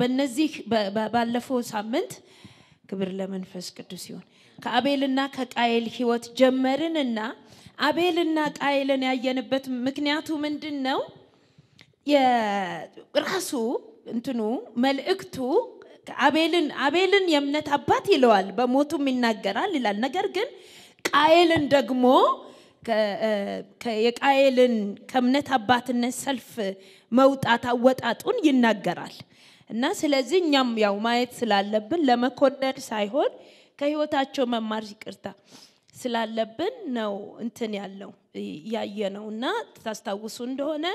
በነዚህ ባለፈው ሳምንት ክብር ለመንፈስ ቅዱስ ይሁን ከአቤልና ከቃየል ህይወት ጀመርንና አቤልና ቃየልን ያየንበት ምክንያቱ ምንድን ነው ራሱ እንትኑ መልእክቱ አቤልን አቤልን የእምነት አባት ይለዋል በሞቱም ይናገራል ይላል ነገር ግን ቃየልን ደግሞ የቃየልን ከእምነት አባትነት ሰልፍ መውጣት አወጣጡን ይናገራል እና ስለዚህ እኛም ያው ማየት ስላለብን ለመኮነድ ሳይሆን ከህይወታቸው መማር ይቅርታ ስላለብን ነው እንትን ያለው ያየ ነው እና ታስታውሱ እንደሆነ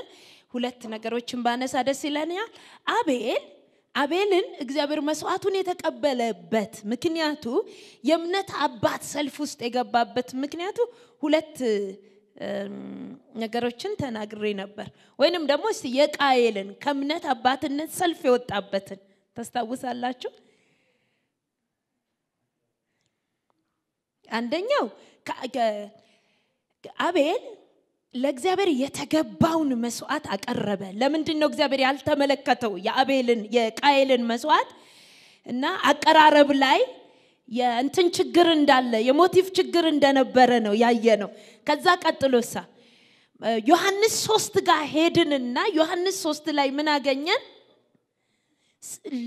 ሁለት ነገሮችን ባነሳ ደስ ይለኛል አቤል አቤልን እግዚአብሔር መስዋዕቱን የተቀበለበት ምክንያቱ የእምነት አባት ሰልፍ ውስጥ የገባበት ምክንያቱ ሁለት ነገሮችን ተናግሬ ነበር ወይንም ደግሞ እስቲ የቃየልን ከእምነት አባትነት ሰልፍ የወጣበትን ታስታውሳላችሁ አንደኛው አቤል ለእግዚአብሔር የተገባውን መስዋዕት አቀረበ ለምንድን ነው እግዚአብሔር ያልተመለከተው የአቤልን የቃየልን መስዋዕት እና አቀራረብ ላይ የእንትን ችግር እንዳለ የሞቲቭ ችግር እንደነበረ ነው ያየ ነው ከዛ ሳ ዮሐንስ ሶስት ጋር ሄድንና ዮሐንስ ሶስት ላይ ምን አገኘን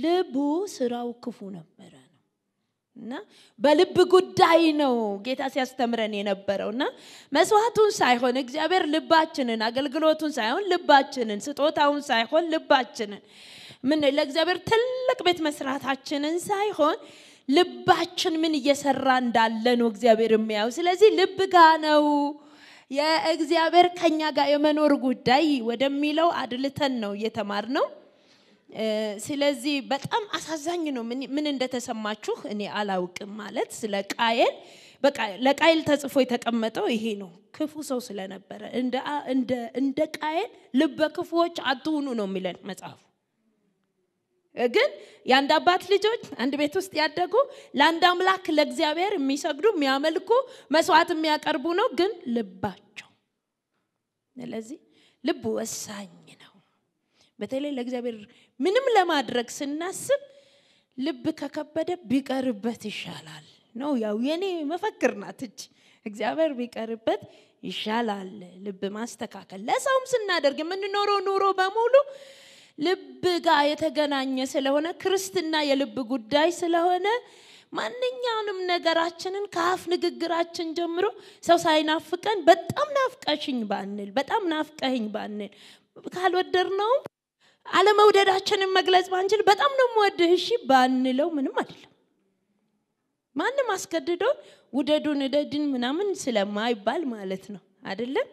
ልቡ ስራው ክፉ ነበረ ነው እና በልብ ጉዳይ ነው ጌታ ሲያስተምረን የነበረው እና መስዋዕቱን ሳይሆን እግዚአብሔር ልባችንን አገልግሎቱን ሳይሆን ልባችንን ስጦታውን ሳይሆን ልባችንን ምን ለእግዚአብሔር ትልቅ ቤት መስራታችንን ሳይሆን ልባችን ምን እየሰራ እንዳለ ነው እግዚአብሔር የሚያው። ስለዚህ ልብ ጋ ነው የእግዚአብሔር ከኛ ጋር የመኖር ጉዳይ ወደሚለው አድልተን ነው እየተማር ነው። ስለዚህ በጣም አሳዛኝ ነው። ምን እንደተሰማችሁ እኔ አላውቅም። ማለት ስለ ቃየል ለቃየል ተጽፎ የተቀመጠው ይሄ ነው። ክፉ ሰው ስለነበረ እንደ ቃየል ልበ ክፉዎች አትሁኑ ነው የሚለን መጽሐፉ። ግን የአንድ አባት ልጆች አንድ ቤት ውስጥ ያደጉ ለአንድ አምላክ ለእግዚአብሔር የሚሰግዱ የሚያመልኩ መስዋዕት የሚያቀርቡ ነው ግን ልባቸው ስለዚህ ልብ ወሳኝ ነው በተለይ ለእግዚአብሔር ምንም ለማድረግ ስናስብ ልብ ከከበደ ቢቀርበት ይሻላል ነው ያው የኔ መፈክር ናት እግዚአብሔር ቢቀርበት ይሻላል ልብ ማስተካከል ለሰውም ስናደርግ የምንኖረው ኑሮ በሙሉ ልብ ጋር የተገናኘ ስለሆነ ክርስትና የልብ ጉዳይ ስለሆነ ማንኛውንም ነገራችንን ከአፍ ንግግራችን ጀምሮ ሰው ሳይናፍቀን በጣም ናፍቀሽኝ ባንል በጣም ናፍቀኝ ባንል ካልወደድ ነው አለመውደዳችንን መግለጽ ባንችል በጣም ነው የምወድህ እሺ ባንለው ምንም አይደለም። ማንም አስገድዶ ውደዱን እደድን ምናምን ስለማይባል ማለት ነው አይደለም።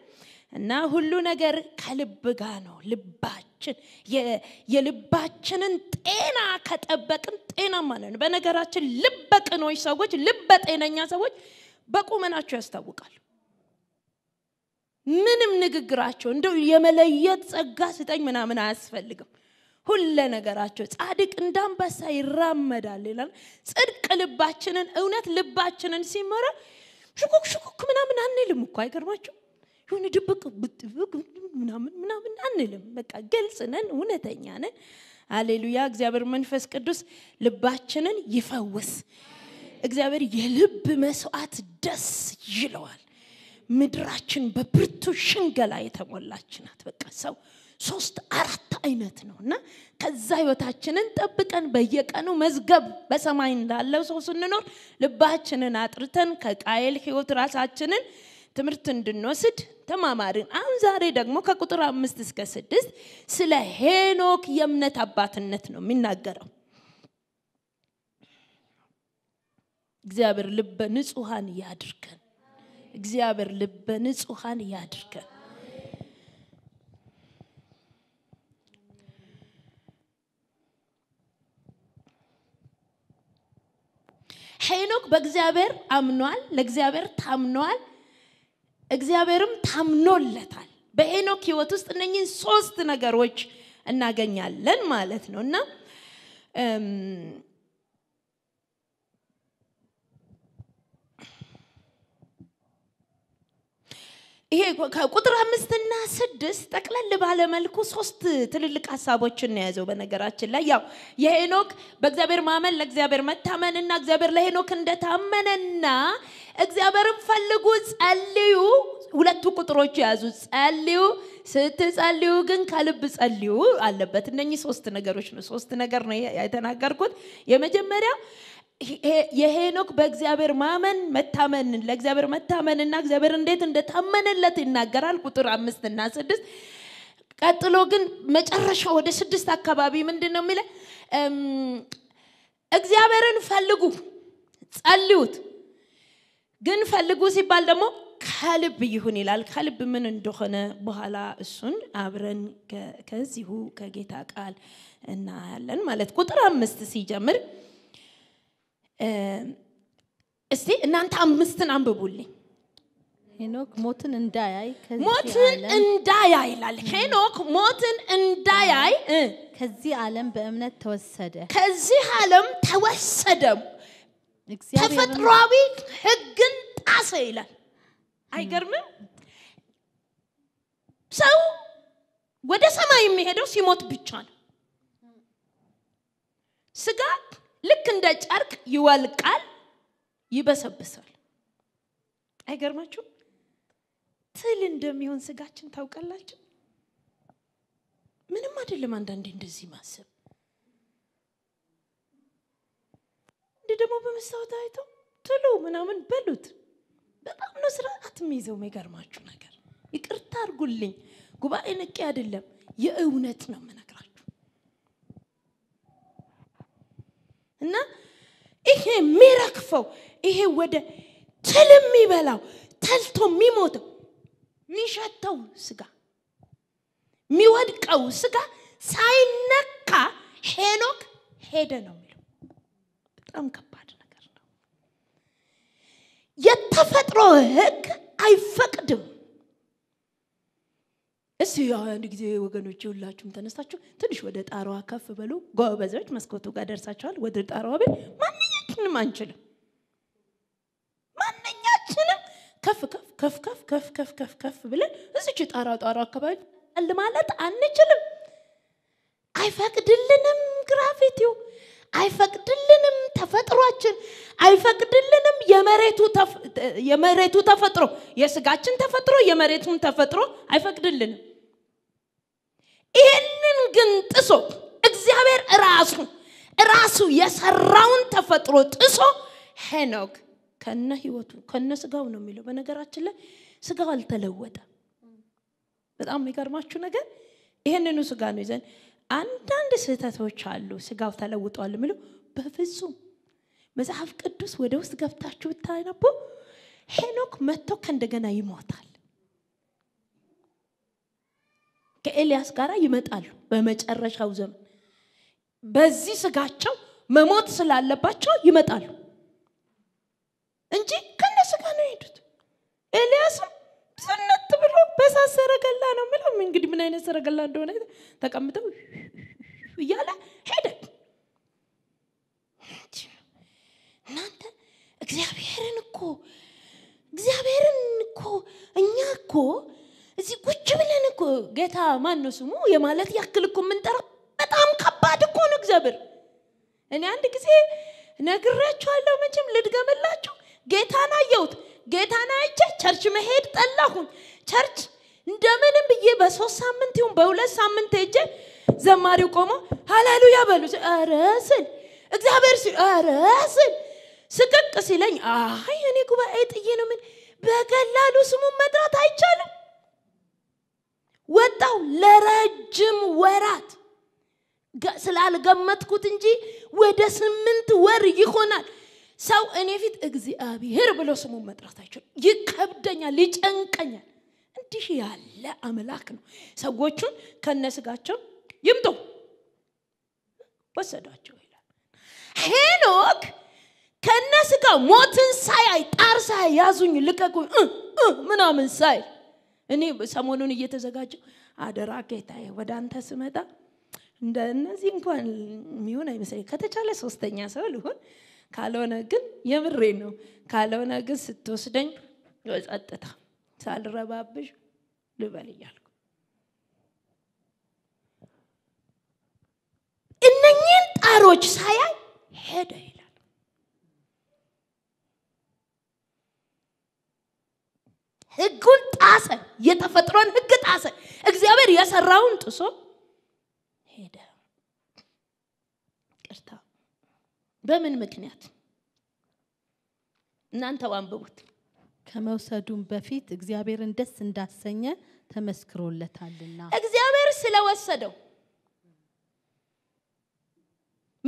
እና ሁሉ ነገር ከልብ ጋር ነው። ልባችን የልባችንን ጤና ከጠበቅን ጤናማ ነን። በነገራችን ልበ ቅኖች ሰዎች፣ ልበ ጤነኛ ሰዎች በቁመናቸው ያስታውቃሉ። ምንም ንግግራቸው እንደው የመለየት ጸጋ ስጠኝ ምናምን አያስፈልግም። ሁለ ነገራቸው ጻድቅ እንዳንበሳ ይራመዳል ይላል። ጽድቅ ልባችንን እውነት ልባችንን ሲመራ ሽኩክ ሽኩክ ምናምን አንልም እኮ አይገርማቸው የሆነ ድብቅ ምናምን ምናምን አንልም። በቃ ግልጽ ነን፣ እውነተኛ ነን። አሌሉያ። እግዚአብሔር መንፈስ ቅዱስ ልባችንን ይፈውስ። እግዚአብሔር የልብ መስዋዕት ደስ ይለዋል። ምድራችን በብርቱ ሽንገላ የተሞላች ናት። በቃ ሰው ሶስት አራት አይነት ነው እና ከዛ ህይወታችንን ጠብቀን በየቀኑ መዝገብ በሰማይ እንዳለው ሰው ስንኖር ልባችንን አጥርተን ከቃየል ህይወት ራሳችንን ትምህርት እንድንወስድ ተማማሪን። አሁን ዛሬ ደግሞ ከቁጥር አምስት እስከ ስድስት ስለ ሄኖክ የእምነት አባትነት ነው የሚናገረው። እግዚአብሔር ልበ ንጹሀን ያድርገን። እግዚአብሔር ልበ ንጹሀን ያድርገን። ሄኖክ በእግዚአብሔር አምኗል፣ ለእግዚአብሔር ታምኗል። እግዚአብሔርም ታምኖለታል። በሄኖክ ህይወት ውስጥ እነኝህን ሶስት ነገሮች እናገኛለን ማለት ነው እና ይሄ ከቁጥር አምስትና ስድስት ጠቅለል ባለመልኩ ሶስት ትልልቅ ሀሳቦችን ነው የያዘው። በነገራችን ላይ ያው የሄኖክ በእግዚአብሔር ማመን ለእግዚአብሔር መታመንና እግዚአብሔር ለሄኖክ እንደታመነና እግዚአብሔርን ፈልጉ፣ ጸልዩ። ሁለቱ ቁጥሮች የያዙ ጸልዩ። ስትጸልዩ ግን ከልብ ጸልዩ አለበት። እነኚህ ሶስት ነገሮች ነው። ሶስት ነገር ነው የተናገርኩት። የመጀመሪያ የሄኖክ በእግዚአብሔር ማመን መታመን ለእግዚአብሔር መታመንና እግዚአብሔር እንዴት እንደታመነለት ይናገራል ቁጥር አምስት እና ስድስት ቀጥሎ ግን መጨረሻ ወደ ስድስት አካባቢ ምንድን ነው የሚለ እግዚአብሔርን ፈልጉ ጸልዩት ግን ፈልጉ ሲባል ደግሞ ከልብ ይሁን ይላል። ከልብ ምን እንደሆነ በኋላ እሱን አብረን ከዚሁ ከጌታ ቃል እናያለን ማለት ቁጥር አምስት ሲጀምር እስቲ እናንተ አምስትን አንብቡልኝ። ሄኖክ ሞትን እንዳያይ ሞትን እንዳያይ ይላል። ሄኖክ ሞትን እንዳያይ ከዚህ ዓለም በእምነት ተወሰደ። ከዚህ ዓለም ተወሰደ። ተፈጥሯዊ ህግን ጣሰ ይላል። አይገርምም? ሰው ወደ ሰማይ የሚሄደው ሲሞት ብቻ ነው። ስጋ ልክ እንደ ጨርቅ ይወልቃል፣ ይበሰብሳል። አይገርማችሁ ትል እንደሚሆን ስጋችን ታውቃላችሁ። ምንም አይደለም። አንዳንዴ እንደዚህ ማሰብ እንዲህ ደግሞ በመስታወት አይተው ትሎ ምናምን በሉት። በጣም ነው ስርዓት የሚይዘው። የሚገርማችሁ ነገር ይቅርታ አድርጉልኝ፣ ጉባኤ ንቄ አይደለም፣ የእውነት ነው የምነግራችሁ። እና ይሄ የሚረክፈው ይሄ ወደ ትል የሚበላው ተልቶ የሚሞተው የሚሸተው ስጋ የሚወድቀው ስጋ ሳይነካ ሄኖክ ሄደ ነው በጣም ከባድ ነገር ነው። የተፈጥሮ ህግ አይፈቅድም። እስ አንድ ጊዜ ወገኖች ሁላችሁም ተነስታችሁ ትንሽ ወደ ጣራዋ ከፍ በሉ። ጎበዞች መስኮቱ ጋር ደርሳችኋል። ወደ ጣራዋ ቤት ማንኛችንም አንችልም። ማንኛችንም ከፍ ከፍ ከፍ ከፍ ከፍ ከፍ ከፍ ከፍ ብለን እዚች ጣራ ጣራ አካባቢ ማለት አንችልም። አይፈቅድልንም ግራቪቲው አይፈቅድልንም። ተፈጥሯችን አይፈቅድልንም። የመሬቱ ተፈጥሮ የስጋችን ተፈጥሮ የመሬቱን ተፈጥሮ አይፈቅድልንም። ይህንን ግን ጥሶ እግዚአብሔር ራሱ ራሱ የሰራውን ተፈጥሮ ጥሶ ሄኖክ ከነ ህይወቱ ከነ ስጋው ነው የሚለው። በነገራችን ላይ ስጋው አልተለወጠ። በጣም የሚገርማችሁ ነገር ይህንኑ ስጋ ነው ይዘን አንዳንድ ስህተቶች አሉ ስጋው ተለውጧል የሚለው በፍጹም መጽሐፍ ቅዱስ ወደ ውስጥ ገብታችሁ ብታነቡ ሄኖክ መጥቶ ከእንደገና ይሞታል ከኤልያስ ጋር ይመጣሉ በመጨረሻው ዘመን በዚህ ስጋቸው መሞት ስላለባቸው ይመጣሉ እንጂ ከነ ስጋ ነው የሄዱት ኤልያስም ዝንጥ ብሎ በሳት ሰረገላ ነው ምለም እንግዲህ ምን አይነት ሰረገላ እንደሆነ ተቀምጠው እያለ ሄደ። እናንተ እግዚአብሔርን እኮ እግዚአብሔርን እኮ እኛ እኮ እዚህ ቁጭ ብለን እኮ ጌታ ማን ነው ስሙ የማለት ያክል እኮ የምንጠራው በጣም ከባድ እኮ ነው እግዚአብሔር። እኔ አንድ ጊዜ ነግራችኋለሁ፣ መቼም ልድገምላችሁ። ጌታን አየሁት። ጌታን አይቼ ቸርች መሄድ ጠላሁን። ቸርች እንደምንም ብዬ በሶስት ሳምንት ይሁን በሁለት ሳምንት ሄጄ ዘማሪው ቆሞ ሃሌሉያ በሉ ኧረ እግዚአብሔር ሲ ኧረ ስቅቅ ሲለኝ አይ እኔ ጉባኤ ጥዬ ነው ምን በቀላሉ ስሙን መጥራት አይቻልም። ወጣው ለረጅም ወራት ስላልገመትኩት እንጂ ወደ ስምንት ወር ይሆናል። ሰው እኔ ፊት እግዚአብሔር ብሎ ስሙን መጥራት አይችልም። ይከብደኛል፣ ይጨንቀኛል። እንዲህ ያለ አምላክ ነው ሰዎቹን ከነስጋቸው ይምጡ ወሰዷቸው ይላል ሄኖክ ከነስጋ ሞትን ሳያይ ጣር ሳይ ያዙኝ ልቀቁ ምናምን ሳይ እኔ ሰሞኑን እየተዘጋጀው አደራ ጌታዬ ወደ አንተ ስመጣ እንደ እነዚህ እንኳን የሚሆን አይመስለኝ ከተቻለ ሶስተኛ ሰው ልሆን ካልሆነ ግን የምሬ ነው ካልሆነ ግን ስትወስደኝ ጸጥታ ሳልረባብሽ ልበል እያልኩ እነኚህን ጣሮች ሳያይ ሄደ ይላል ህጉን ጣሰ የተፈጥሮን ህግ ጣሰ እግዚአብሔር የሰራውን ጥሶ ሄደ ቅርታ በምን ምክንያት እናንተ ዋንብቡት ከመውሰዱም በፊት እግዚአብሔርን ደስ እንዳሰኘ ተመስክሮለታልና እግዚአብሔር ስለወሰደው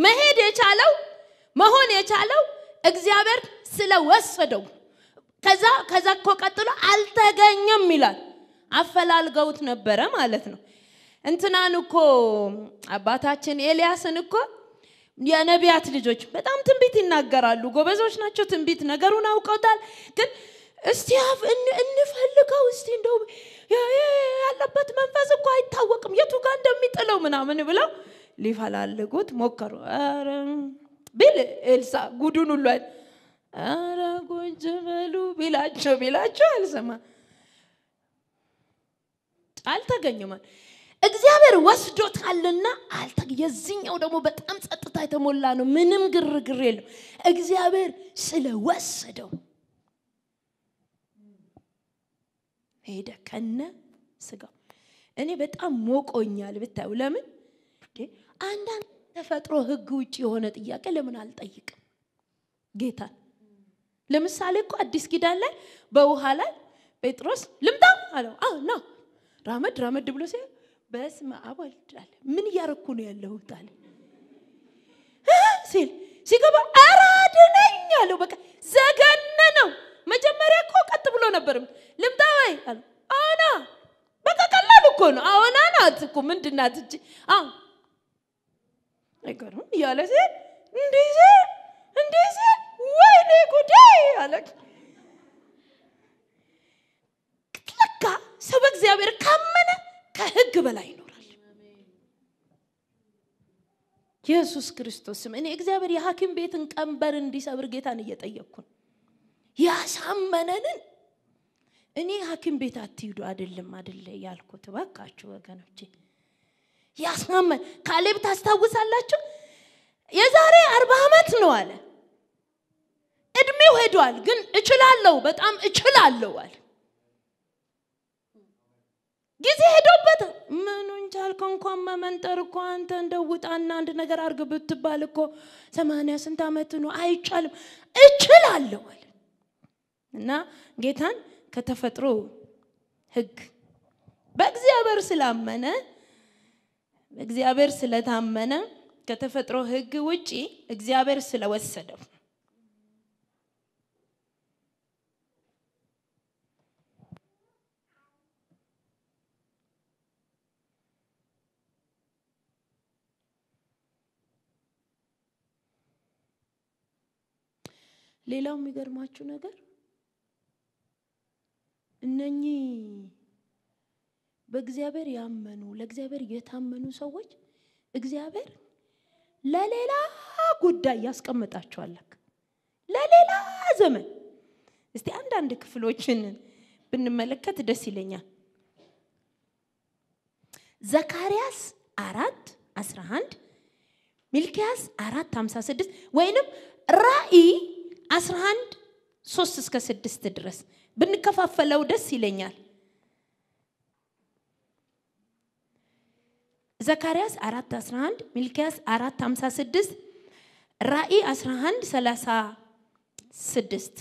መሄድ የቻለው መሆን የቻለው እግዚአብሔር ስለወሰደው ከዛ ከዛ እኮ ቀጥሎ አልተገኘም ይላል አፈላልገውት ነበረ ማለት ነው እንትናን እኮ አባታችን ኤልያስን እኮ የነቢያት ልጆች በጣም ትንቢት ይናገራሉ ጎበዞች ናቸው ትንቢት ነገሩን አውቀውታል ግን እስቲ እንፈልገው እስቲ እንደው ያለበት መንፈስ እኮ አይታወቅም የቱ ጋር እንደሚጥለው ምናምን ብለው ሊፈላልጉት ሞከሩ። ቢል ኤልሳ ጉዱን ሁሉ ኧረ ጎንጅ በሉ ቢላቸው ቢላቸው አልሰማ አልተገኘም። እግዚአብሔር ወስዶታልና አልተ የዚህኛው ደግሞ በጣም ጸጥታ የተሞላ ነው። ምንም ግርግር የለም። እግዚአብሔር ስለወሰደው ሄደ ከነ ስጋው። እኔ በጣም ሞቆኛል ብታዩ። ለምን አንዳንድ ተፈጥሮ ህግ ውጭ የሆነ ጥያቄ ለምን አልጠይቅም ጌታን? ለምሳሌ እኮ አዲስ ኪዳን ላይ በውሃ ላይ ጴጥሮስ ልምጣ አለው። አዎ ና ራመድ ራመድ ብሎ ሲል በስመ አብ ወልድ አለ። ምን እያረኩ ነው ያለሁት አለ ሲል ሲገባ አራድነኝ አለው። በቃ ዘገነ ነው መጀመሪያ እኮ ቀጥ ብሎ ነበር። ልምጣ ወይ አዎና በቃ ቀላል እኮ ነው አዎና ናት እኮ ምንድናት እጅ አይገርም እያለ ሴ እንዲዜ እንዲዜ ወይኔ ጉዴ አለ ለካ ሰው በእግዚአብሔር ካመነ ከህግ በላይ ነው። ኢየሱስ ክርስቶስም እኔ እግዚአብሔር የሐኪም ቤትን ቀንበር እንዲሰብር ጌታን እየጠየቅኩ እየጠየቅኩን ያሳመነንን እኔ ሐኪም ቤት አትሂዱ አይደለም አደለ ያልኩት። እባካችሁ ወገኖቼ ያሳመን ካሌብ ታስታውሳላችሁ? የዛሬ አርባ ዓመት ነው አለ። እድሜው ሄዷል፣ ግን እችላለሁ፣ በጣም እችላለሁ አለ። ጊዜ ሄዶበት ምኑ እንቻልከ እንኳን መመንጠር እኮ አንተ እንደ ውጣና አንድ ነገር አርግ ብትባል እኮ ሰማንያ ስንት ዓመት ነው አይቻልም፣ እችላለሁ አለ። እና ጌታን ከተፈጥሮ ህግ በእግዚአብሔር ስላመነ እግዚአብሔር ስለታመነ ከተፈጥሮ ህግ ውጪ እግዚአብሔር ስለወሰደው ሌላው የሚገርማችሁ ነገር እነኚህ በእግዚአብሔር ያመኑ ለእግዚአብሔር የታመኑ ሰዎች እግዚአብሔር ለሌላ ጉዳይ ያስቀምጣቸዋል። ለሌላ ዘመን እስቲ አንዳንድ ክፍሎችን ብንመለከት ደስ ይለኛል። ዘካርያስ አራት 11 ሚልኪያስ 4 56 ወይንም ራእይ 11 3 እስከ 6 ድረስ ብንከፋፈለው ደስ ይለኛል። ዘካርያስ 4 11 ሚልኪያስ 456 56 ራእይ 11 36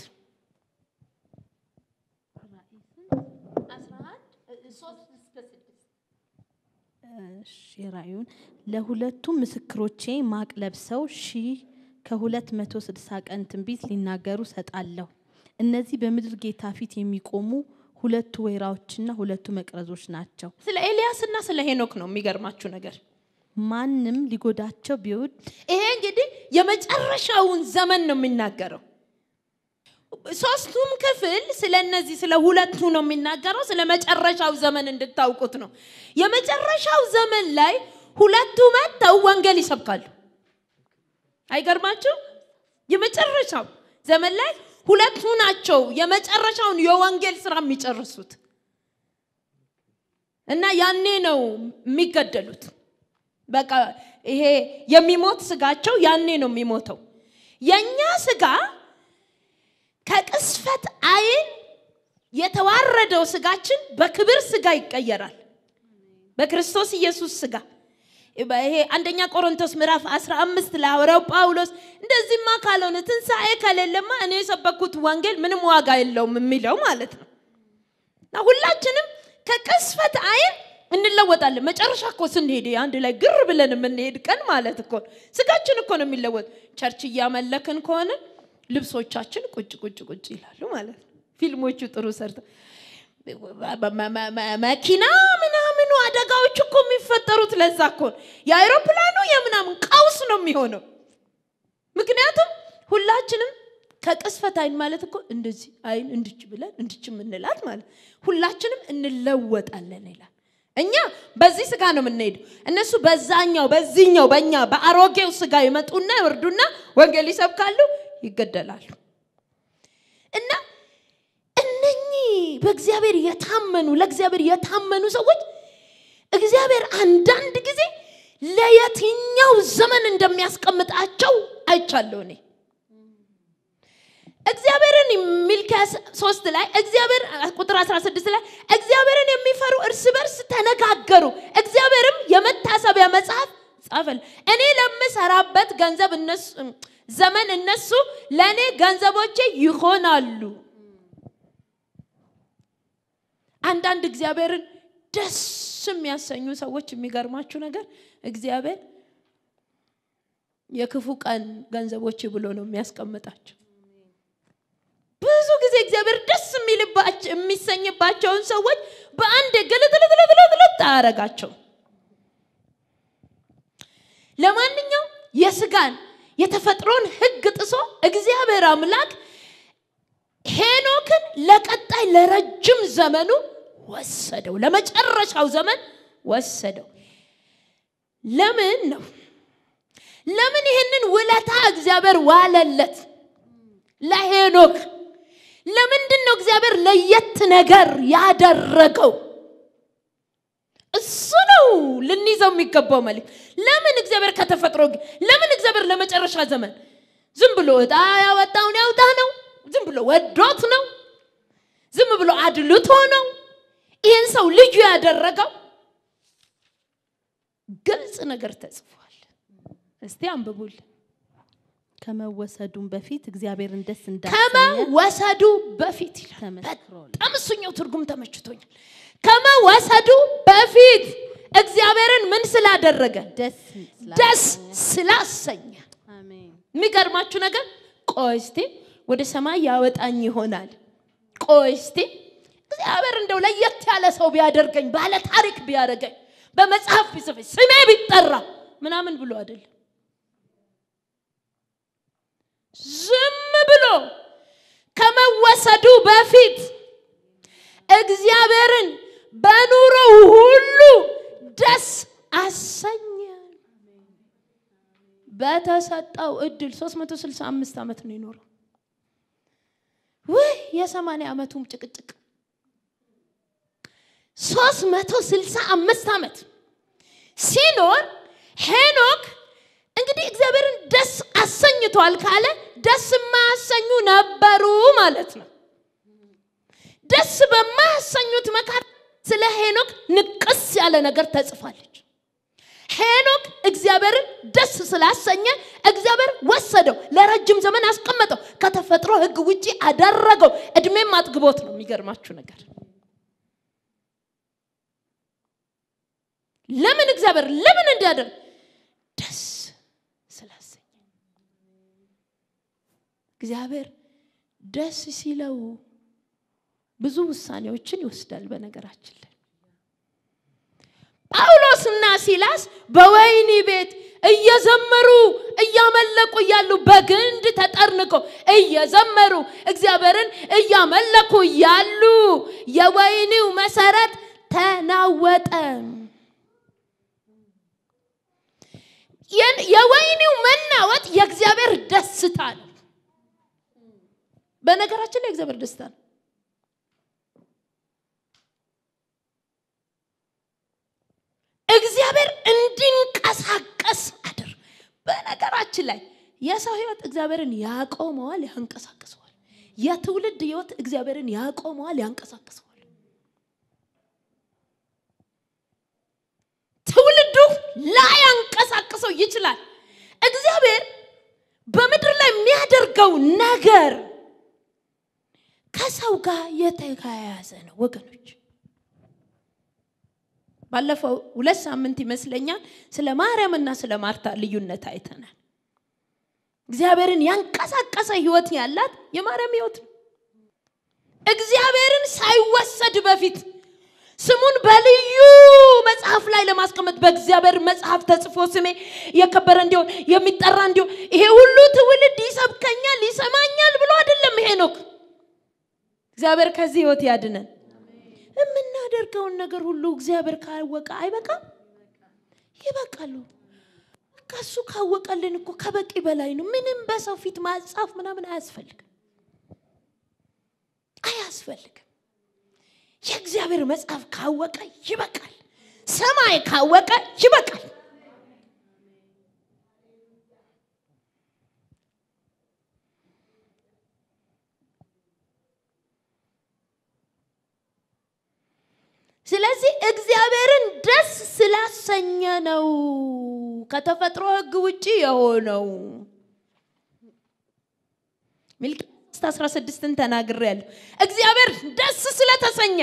ራእዩን ለሁለቱ ምስክሮቼ ማቅ ለብሰው ሺህ ከሁለት መቶ ስድሳ ቀን ትንቢት ሊናገሩ ሰጣለሁ። እነዚህ በምድር ጌታ ፊት የሚቆሙ ሁለቱ ወይራዎችና ሁለቱ መቅረዞች ናቸው። ስለ ኤልያስና ስለ ሄኖክ ነው የሚገርማችሁ ነገር። ማንም ሊጎዳቸው ቢውድ ይሄ እንግዲህ የመጨረሻውን ዘመን ነው የሚናገረው። ሶስቱም ክፍል ስለ እነዚህ ስለ ሁለቱ ነው የሚናገረው። ስለ መጨረሻው ዘመን እንድታውቁት ነው። የመጨረሻው ዘመን ላይ ሁለቱ መጥተው ወንገል ይሰብካሉ። አይገርማችሁ? የመጨረሻው ዘመን ላይ ሁለቱ ናቸው የመጨረሻውን የወንጌል ስራ የሚጨርሱት እና ያኔ ነው የሚገደሉት በቃ ይሄ የሚሞት ስጋቸው ያኔ ነው የሚሞተው የእኛ ስጋ ከቅስፈት አይን የተዋረደው ስጋችን በክብር ስጋ ይቀየራል በክርስቶስ ኢየሱስ ስጋ ይሄ አንደኛ ቆሮንቶስ ምዕራፍ 15 ላይ ሐዋርያው ጳውሎስ እንደዚህማ ካልሆነ ትንሣኤ ከሌለማ እኔ የሰበኩት ወንጌል ምንም ዋጋ የለውም የሚለው ማለት ነው። እና ሁላችንም ከቅስፈት አይን እንለወጣለን። መጨረሻ እኮ ስንሄድ አንድ ላይ ግር ብለን የምንሄድ ቀን ማለት እኮ ስጋችን እኮ ነው የሚለወጥ። ቸርች እያመለክን ከሆነ ልብሶቻችን ቁጭ ቁጭ ቁጭ ይላሉ ማለት ነው። ፊልሞቹ ጥሩ ሰርተው መኪና ምናምኑ አደጋዎች እኮ የሚፈጠሩት ለዛ እኮ የአይሮፕላኑ የምናምን ቀውስ ነው የሚሆነው ምክንያቱም ሁላችንም ከቅስፈት አይን ማለት እኮ እንደዚህ አይን እንድች ብለን እንድች የምንላት ማለት ሁላችንም እንለወጣለን ይላል እኛ በዚህ ስጋ ነው የምንሄደው እነሱ በዛኛው በዚህኛው በእኛ በአሮጌው ስጋ ይመጡና ይወርዱና ወንጌል ይሰብካሉ ይገደላሉ እና በእግዚአብሔር የታመኑ ለእግዚአብሔር የታመኑ ሰዎች እግዚአብሔር አንዳንድ ጊዜ ለየትኛው ዘመን እንደሚያስቀምጣቸው አይቻለሁ እኔ እግዚአብሔርን ሚልክያስ ሶስት ላይ እግዚአብሔር ቁጥር 16 ላይ እግዚአብሔርን የሚፈሩ እርስ በርስ ተነጋገሩ እግዚአብሔርም የመታሰቢያ መጽሐፍ ጻፈል እኔ ለምሰራበት ገንዘብ ዘመን እነሱ ለእኔ ገንዘቦቼ ይሆናሉ አንዳንድ እግዚአብሔርን ደስ የሚያሰኙ ሰዎች የሚገርማችሁ ነገር እግዚአብሔር የክፉ ቀን ገንዘቦች ብሎ ነው የሚያስቀምጣቸው ብዙ ጊዜ እግዚአብሔር ደስ የሚሰኝባቸውን ሰዎች በአንድ ግልጥልጥልጥልጥ አያረጋቸው ለማንኛው የስጋን የተፈጥሮን ህግ ጥሶ እግዚአብሔር አምላክ ሄኖክን ለቀጣይ ለረጅም ዘመኑ ወሰደው። ለመጨረሻው ዘመን ወሰደው። ለምን ነው? ለምን ይህንን ውለታ እግዚአብሔር ዋለለት ለሄኖክ? ለምንድን ነው እግዚአብሔር ለየት ነገር ያደረገው? እሱ ነው ልንይዘው የሚገባው መልክ። ለምን እግዚአብሔር ከተፈጥሮ ለምን እግዚአብሔር ለመጨረሻ ዘመን ዝም ብሎ እጣ ያወጣውን ያውጣ ነው? ዝም ብሎ ወዶት ነው? ዝም ብሎ አድልቶ ነው? ይህን ሰው ልዩ ያደረገው ግልጽ ነገር ተጽፏል። እስቲ አንብቡል። ከመወሰዱም በፊት እግዚአብሔርን ደስ እንዳ ከመወሰዱ በፊት በጣም እሱኛው ትርጉም ተመችቶኛል። ከመወሰዱ በፊት እግዚአብሔርን ምን ስላደረገ? ደስ ስላሰኘ። የሚገርማችሁ ነገር ቆይ ወደ ሰማይ ያወጣኝ ይሆናል። ቆይ እግዚአብሔር እንደው ለየት ያለ ሰው ቢያደርገኝ ባለ ታሪክ ቢያደርገኝ በመጽሐፍ ቢጽፍ ስሜ ቢጠራ ምናምን ብሎ አይደለም። ዝም ብሎ ከመወሰዱ በፊት እግዚአብሔርን በኑሮው ሁሉ ደስ አሰኘ። በተሰጠው እድል 365 ዓመት ነው የኖረው። ውህ የ80 ዓመቱም ጭቅጭቅ ሶስት መቶ ስልሳ አምስት ዓመት ሲኖር ሄኖክ እንግዲህ እግዚአብሔርን ደስ አሰኝቷል ካለ ደስ የማያሰኙ ነበሩ ማለት ነው። ደስ በማያሰኙት መካከል ስለ ሄኖክ ንቅስ ያለ ነገር ተጽፋለች። ሄኖክ እግዚአብሔርን ደስ ስላሰኘ እግዚአብሔር ወሰደው፣ ለረጅም ዘመን አስቀመጠው፣ ከተፈጥሮ ህግ ውጪ አደረገው። እድሜም አጥግቦት ነው። የሚገርማችሁ ነገር ለምን እግዚአብሔር ለምን እንዲያደርግ ደስ ስላሰኘ እግዚአብሔር ደስ ሲለው ብዙ ውሳኔዎችን ይወስዳል በነገራችን ላይ ጳውሎስና ሲላስ በወይኒ ቤት እየዘመሩ እያመለኩ እያሉ በግንድ ተጠርንቆ እየዘመሩ እግዚአብሔርን እያመለኩ እያሉ የወይኒው መሰረት ተናወጠ። የወይኒው መናወጥ የእግዚአብሔር ደስታ ነው። በነገራችን ላይ እግዚአብሔር ደስታ ነው። እግዚአብሔር እንዲንቀሳቀስ አድር። በነገራችን ላይ የሰው ህይወት እግዚአብሔርን ያቆመዋል፣ ያንቀሳቅሰዋል። የትውልድ ህይወት እግዚአብሔርን ያቆመዋል፣ ያንቀሳቅሰዋል። ይችላል። እግዚአብሔር በምድር ላይ የሚያደርገው ነገር ከሰው ጋር የተያያዘ ነው ወገኖች። ባለፈው ሁለት ሳምንት ይመስለኛል ስለ ማርያምና ስለ ማርታ ልዩነት አይተናል። እግዚአብሔርን ያንቀሳቀሰ ህይወት ያላት የማርያም ህይወት ነው። እግዚአብሔርን ሳይወሰድ በፊት ስሙን በልዩ መጽሐፍ ላይ ለማስቀመጥ በእግዚአብሔር መጽሐፍ ተጽፎ ስሜ የከበረ እንዲሆን የሚጠራ እንዲሆን ይሄ ሁሉ ትውልድ ይሰብከኛል፣ ይሰማኛል ብሎ አይደለም ሄኖክ። እግዚአብሔር ከዚህ ህይወት ያድነን። የምናደርገውን ነገር ሁሉ እግዚአብሔር ካወቀ አይበቃም? ይበቃሉ። ከሱ ካወቀልን እኮ ከበቂ በላይ ነው። ምንም በሰው ፊት ማጻፍ ምናምን አያስፈልግም፣ አያስፈልግም። የእግዚአብሔር መጽሐፍ ካወቀ ይበቃል ሰማይ ካወቀ ይበቃል ስለዚህ እግዚአብሔርን ደስ ስላሰኘ ነው ከተፈጥሮ ህግ ውጭ የሆነው ሚልቅ 16ን ተናግሬ ያለሁ። እግዚአብሔር ደስ ስለተሰኘ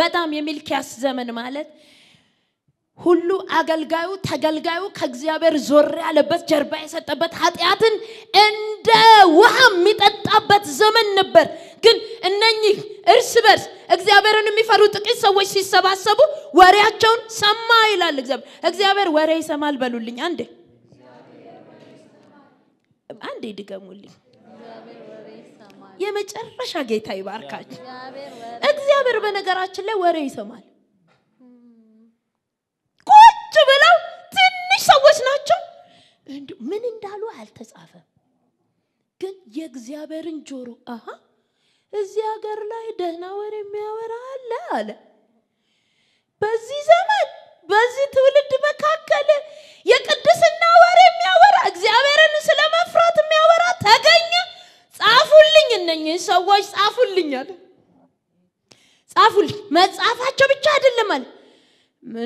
በጣም የሚልኪያስ ዘመን ማለት ሁሉ አገልጋዩ ተገልጋዩ ከእግዚአብሔር ዞር ያለበት ጀርባ የሰጠበት ኃጢአትን እንደ ውሃ የሚጠጣበት ዘመን ነበር። ግን እነኚህ እርስ በርስ እግዚአብሔርን የሚፈሩ ጥቂት ሰዎች ሲሰባሰቡ ወሬያቸውን ሰማ ይላል እግዚአብሔር። እግዚአብሔር ወሬ ይሰማል በሉልኝ አንዴ አንዴ ድገሙልኝ። የመጨረሻ ጌታ ይባርካችሁ። እግዚአብሔር በነገራችን ላይ ወሬ ይሰማል። ቁጭ ብለው ትንሽ ሰዎች ናቸው። ምን እንዳሉ አልተጻፈም፣ ግን የእግዚአብሔርን ጆሮ አሀ እዚህ ሀገር ላይ ደህና ወሬ የሚያወራ አለ አለ። በዚህ ዘመን በዚህ ትውልድ መካከል የቅድስና ወሬ የሚያወራ እግዚአብሔርን ስለመፍራት የሚያወራ ተገኘ። ጻፉልኝ፣ እነኚህ ሰዎች ጻፉልኝ አለ። ጻፉልኝ መጻፋቸው ብቻ አይደለም አለ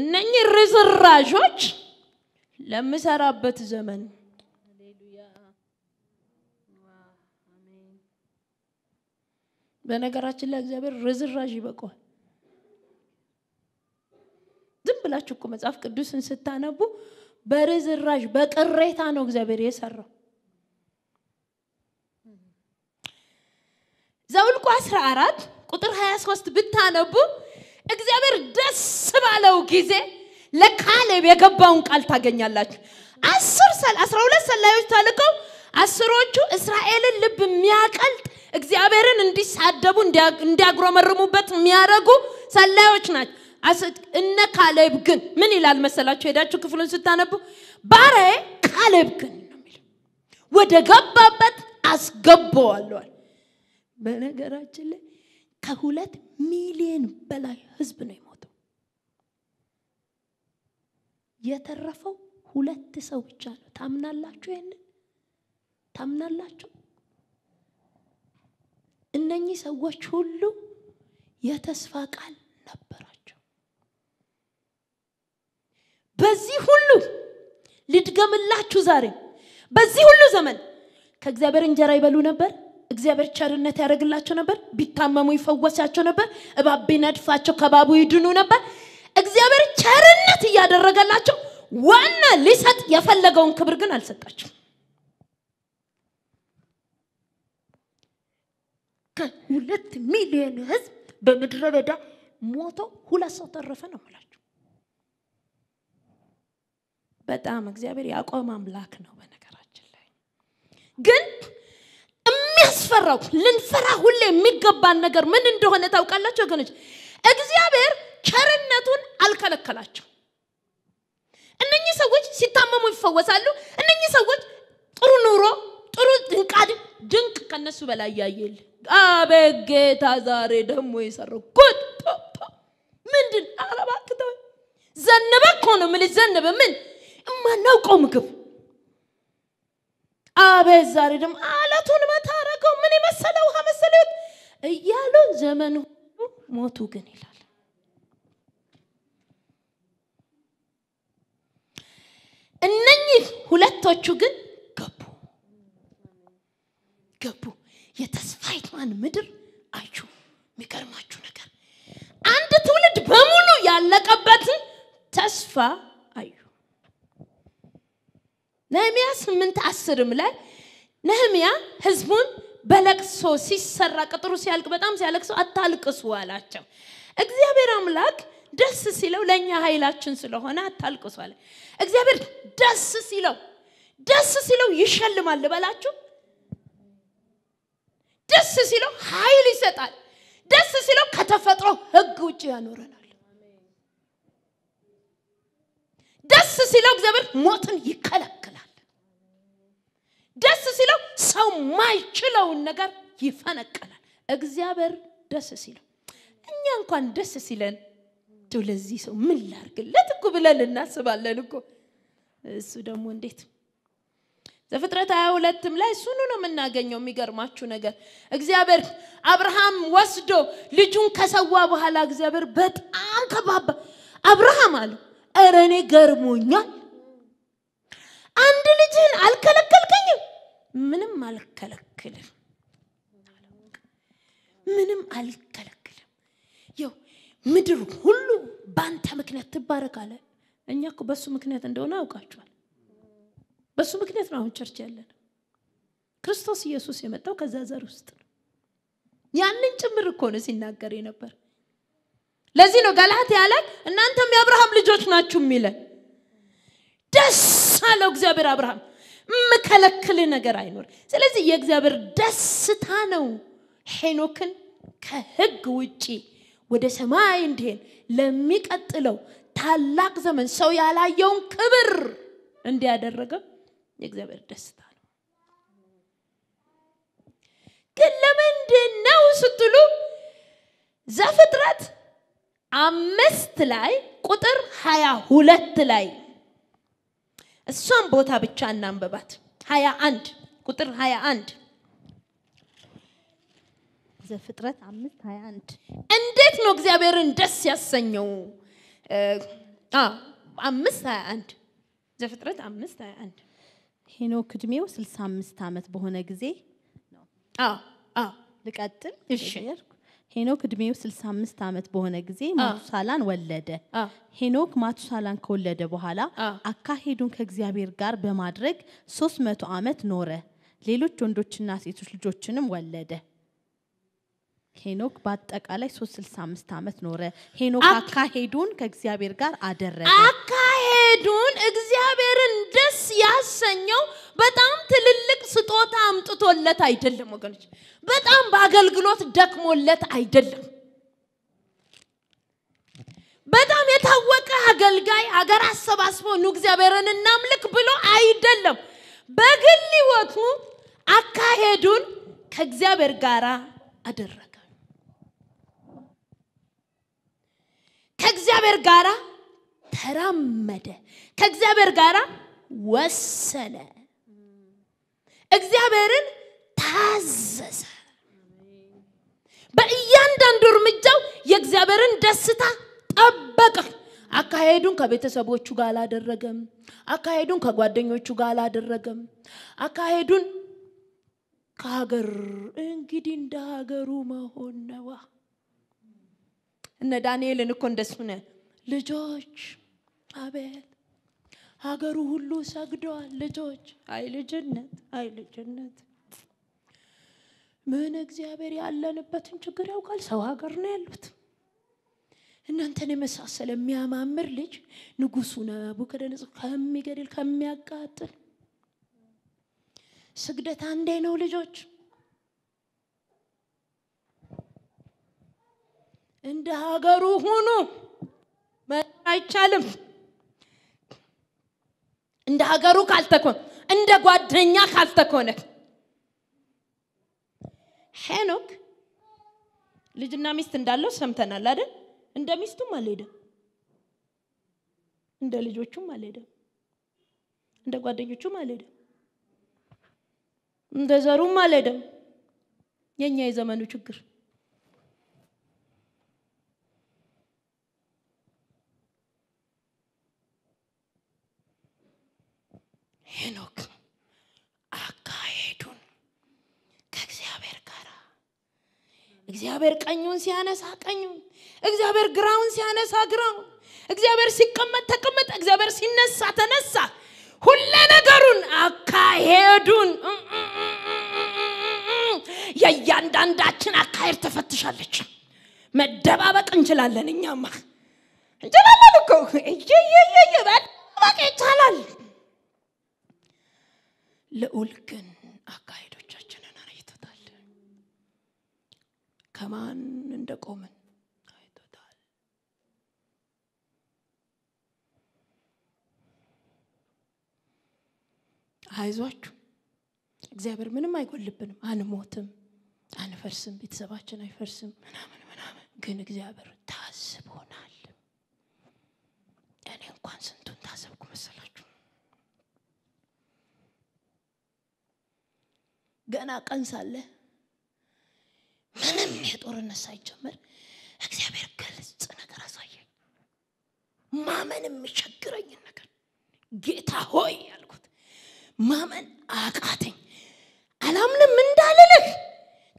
እነኚህ ርዝራዦች ለምሰራበት ዘመን በነገራችን ላይ እግዚአብሔር ርዝራዥ ይበቀዋል። ዝም ብላችሁ እኮ መጽሐፍ ቅዱስን ስታነቡ በርዝራዥ በቅሬታ ነው እግዚአብሔር የሰራው። ዘውልቁ 14 ቁጥር 23 ብታነቡ እግዚአብሔር ደስ ባለው ጊዜ ለካሌብ የገባውን ቃል ታገኛላችሁ። አስር ሰል አስራ ሁለት ሰላዮች ተልከው አስሮቹ እስራኤልን ልብ የሚያቀልጥ እግዚአብሔርን እንዲሳደቡ እንዲያጉረመርሙበት የሚያደርጉ ሰላዮች ናቸው። እነ ካሌብ ግን ምን ይላል መሰላችሁ? ሄዳችሁ ክፍሉን ስታነቡ ባሪያዬ ካሌብ ግን ነው የሚለው ወደ ገባበት አስገባዋለዋል። በነገራችን ላይ ከሁለት ሚሊዮን በላይ ህዝብ ነው የሞተው። የተረፈው ሁለት ሰው ብቻ ነው። ታምናላችሁ? ይህንን ታምናላችሁ? እነኚህ ሰዎች ሁሉ የተስፋ ቃል ነበራቸው። በዚህ ሁሉ ልድገምላችሁ ዛሬ በዚህ ሁሉ ዘመን ከእግዚአብሔር እንጀራ ይበሉ ነበር እግዚአብሔር ቸርነት ያደርግላቸው ነበር ቢታመሙ ይፈወሳቸው ነበር እባብ ቢነድፋቸው ከባቡ ይድኑ ነበር እግዚአብሔር ቸርነት እያደረገላቸው ዋና ሊሰጥ የፈለገውን ክብር ግን አልሰጣቸው ከሁለት ሚሊዮን ህዝብ በምድረ በዳ ሞቶ ሁለት ሰው ተረፈ ነው ምላቸው በጣም እግዚአብሔር ያዕቆብ አምላክ ነው በነገራችን ላይ ግን የሚያስፈራው ልንፈራ ሁሌ የሚገባን ነገር ምን እንደሆነ ታውቃላችሁ ወገኖች እግዚአብሔር ቸርነቱን አልከለከላቸው እነኚህ ሰዎች ሲታመሙ ይፈወሳሉ እነኚህ ሰዎች ጥሩ ኑሮ ጥሩ ድንቃድ ድንቅ ከነሱ በላይ ያየል አቤት ጌታ ዛሬ ደግሞ የሰራው ጉድ ምንድን አረባክተ ዘነበ እኮ ነው ምን ዘነበ ምን እማናውቀው ምግብ አቤት ዛሬ ደግሞ አለቱን መታ መሰለ ውሃ መሰለ እያሉ ዘመን ሁሉ ሞቱ ግን ይላል። እነኚህ ሁለቶቹ ግን ገቡ ገቡ። የተስፋይቷን ምድር አዩ። የሚገርማችሁ ነገር አንድ ትውልድ በሙሉ ያለቀበትን ተስፋ አዩ። ነህሚያ ስምንት አስርም ላይ ነህሚያ ህዝቡን በለቅሶ ሲሰራ ቅጥሩ ሲያልቅ በጣም ሲያለቅሰው አታልቅሱ አላቸው። እግዚአብሔር አምላክ ደስ ሲለው ለእኛ ኃይላችን ስለሆነ አታልቅሱ አለ። እግዚአብሔር ደስ ሲለው ደስ ሲለው ይሸልማል ልበላችሁ። ደስ ሲለው ኃይል ይሰጣል። ደስ ሲለው ከተፈጥሮ ህግ ውጭ ያኖረናል። ደስ ሲለው እግዚአብሔር ሞትን ይከላል። ሰው ማይችለውን ነገር ይፈነቀላል እግዚአብሔር ደስ ሲለው እኛ እንኳን ደስ ሲለን እንደው ለዚህ ሰው ምን ላርግለት እኮ ብለን እናስባለን እኮ እሱ ደግሞ እንዴት ዘፍጥረት ሀያ ሁለትም ላይ እሱኑ ነው የምናገኘው የሚገርማችሁ ነገር እግዚአብሔር አብርሃም ወስዶ ልጁን ከሰዋ በኋላ እግዚአብሔር በጣም ከባባ አብርሃም አለው እረ እኔ ገርሞኛል አንድ ልጅህን አልከለከል ምንም አልከለክልም፣ ምንም አልከለክልም። ያው ምድር ሁሉ በአንተ ምክንያት ትባረካለ። እኛ እኮ በእሱ ምክንያት እንደሆነ አውቃችኋል። በእሱ ምክንያት ነው አሁን ቸርች ያለን። ክርስቶስ ኢየሱስ የመጣው ከዛ ዘር ውስጥ ነው። ያንን ጭምር እኮ ነው ሲናገር የነበር። ለዚህ ነው ጋላት ያለ እናንተም የአብርሃም ልጆች ናችሁ የሚለን። ደስ አለው እግዚአብሔር አብርሃም የምከለክል ነገር አይኖር ስለዚህ የእግዚአብሔር ደስታ ነው ሄኖክን ከህግ ውጪ ወደ ሰማይ እንዲሄን ለሚቀጥለው ታላቅ ዘመን ሰው ያላየውን ክብር እንዲያደረገ የእግዚአብሔር ደስታ ነው ግን ለምንድን ነው ስትሉ ዘፍጥረት አምስት ላይ ቁጥር ሀያ ሁለት ላይ እሷን ቦታ ብቻ እናንበባት ሀያ አንድ ቁጥር ሀያ አንድ ዘፍጥረት አምስት ሀያ አንድ እንዴት ነው እግዚአብሔርን ደስ ያሰኘው አምስት ሀያ አንድ ዘፍጥረት አምስት ሀያ አንድ ሄኖክ እድሜው ስልሳ አምስት ዓመት በሆነ ጊዜ ልቀጥል ሄኖክ እድሜው 65 ዓመት በሆነ ጊዜ ማቱሳላን ወለደ። ሄኖክ ማቱሳላን ከወለደ በኋላ አካሄዱን ከእግዚአብሔር ጋር በማድረግ 300 ዓመት ኖረ። ሌሎች ወንዶችና ሴቶች ልጆችንም ወለደ። ሄኖክ በአጠቃላይ 365 ዓመት ኖረ። ሄኖክ አካሄዱን ከእግዚአብሔር ጋር አደረገ። አካሄዱን እግዚአብሔርን ደስ ያሰኘው በጣም ትልልቅ ስጦታ አምጥቶለት አይደለም ወገኖች። በጣም በአገልግሎት ደክሞለት አይደለም። በጣም የታወቀ አገልጋይ አገር አሰባስቦ ኑ እግዚአብሔርን እናምልክ ብሎ አይደለም። በግል ህይወቱ አካሄዱን ከእግዚአብሔር ጋር አደረገ። ከእግዚአብሔር ጋር ተራመደ። ከእግዚአብሔር ጋር ወሰነ። እግዚአብሔርን ታዘዘ። በእያንዳንዱ እርምጃው የእግዚአብሔርን ደስታ ጠበቀ። አካሄዱን ከቤተሰቦቹ ጋር አላደረገም። አካሄዱን ከጓደኞቹ ጋር አላደረገም። አካሄዱን ከሀገር እንግዲህ እንደ ሀገሩ መሆን ነዋ። እነ ዳንኤልን እኮ እንደሱነ ልጆች አቤል ሀገሩ ሁሉ ሰግደዋል። ልጆች አይ ልጅነት አይ ልጅነት ምን እግዚአብሔር ያለንበትን ችግር ያውቃል። ሰው ሀገር ነው ያሉት። እናንተን የመሳሰለ የሚያማምር ልጅ ንጉሱ ናቡከደነጾር ከሚገድል ከሚያቃጥል ስግደት አንዴ ነው ልጆች። እንደ ሀገሩ ሁኑ። አይቻልም። እንደ ሀገሩ ካልተኮን እንደ ጓደኛ ካልተኮነ ሄኖክ ልጅና ሚስት እንዳለው ሰምተናል አይደል እንደ ሚስቱም አልሄደም እንደ ልጆቹም አልሄደም እንደ ጓደኞቹም አልሄደም እንደ ዘሩም አልሄደም የእኛ የዘመኑ ችግር ሄኖክ አካሄዱን ከእግዚአብሔር ጋር እግዚአብሔር ቀኙን ሲያነሳ ቀኙን፣ እግዚአብሔር ግራውን ሲያነሳ ግራውን፣ እግዚአብሔር ሲቀመጥ ተቀመጠ፣ እግዚአብሔር ሲነሳ ተነሳ። ሁለ ነገሩን አካሄዱን የእያንዳንዳችን አካሄድ ተፈትሻለች። መደባበቅ እንችላለን። እኛማ እንችላለን እኮ ይቻላል። ልዑል ግን አካሄዶቻችንን አይቶታል። ከማን እንደቆምን አይቶታል። አይዟችሁ፣ እግዚአብሔር ምንም አይጎልብንም፣ አንሞትም፣ አንፈርስም፣ ቤተሰባችን አይፈርስም ምናምን ምናምን። ግን እግዚአብሔር ታስቦናል እኔ እንኳን ስንቱን ታዘብኩ መሰላችሁ ገና ቀን ሳለ ምንም የጦርነት ሳይጀመር እግዚአብሔር ግልጽ ነገር አሳየኝ። ማመን የሚቸግረኝን ነገር ጌታ ሆይ ያልኩት ማመን አቃተኝ። አላምንም እንዳልልህ